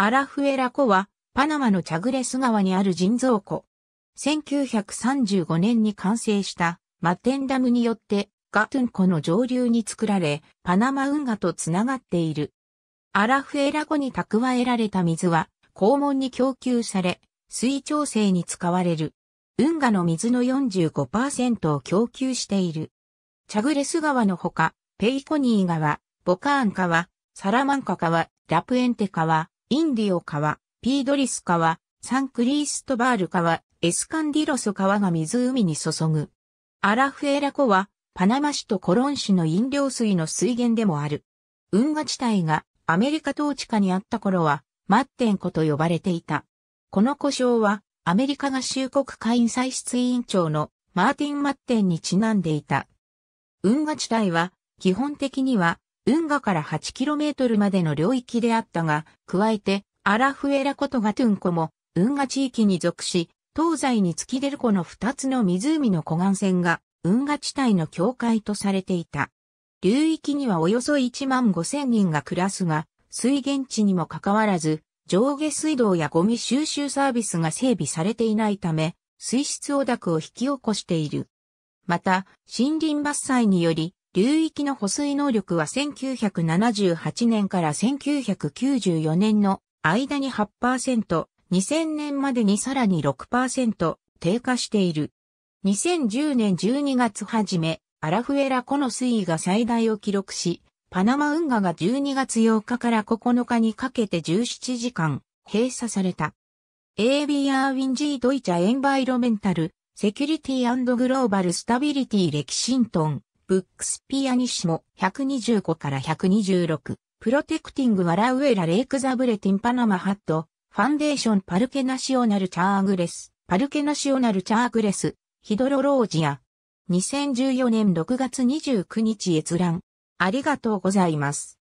アラフエラ湖は、パナマのチャグレス川にある人造湖。1935年に完成したマテンダムによってガトゥン湖の上流に作られ、パナマ運河とつながっている。アラフエラ湖に蓄えられた水は、肛門に供給され、水調整に使われる。運河の水の45%を供給している。チャグレス川のほか、ペイコニー川、ボカーン川、サラマンカ川、ラプエンテ川、インディオ川、ピードリス川、サンクリーストバール川、エスカンディロス川が湖に注ぐ。アラフエラ湖は、パナマ市とコロン市の飲料水の水源でもある。運河地帯がアメリカ統治下にあった頃は、マッテン湖と呼ばれていた。この故障は、アメリカ合衆国会員歳出委員長のマーティン・マッテンにちなんでいた。運河地帯は、基本的には運河から 8km までの領域であったが、加えて、アラフエラコとガトゥンコも、運河地域に属し、東西に突き出るこの2つの湖の湖岸線が、運河地帯の境界とされていた。流域にはおよそ1万5千人が暮らすが、水源地にもかかわらず、上下水道やゴミ収集サービスが整備されていないため、水質汚濁を引き起こしている。また、森林伐採により、流域の保水能力は1978年から1994年の間に8%、2000年までにさらに6%低下している。2010年12月初め、アラフエラ湖の水位が最大を記録し、パナマ運河が12月8日から9日にかけて17時間閉鎖された。AB アーウィンジー・ドイチャ・エンバイロメンタル・セキュリティグローバル・スタビリティ・歴キトンブックスピアニッシモ125から126、プロテクティング・ワラウエラ・レイク・ザ・ブレティン・パナマ・ハット、ファンデーション・パルケ・ナシオナル・チャーグレス、パルケ・ナシオナル・チャーグレス、ヒドロロージア。2014年6月29日閲覧。ありがとうございます。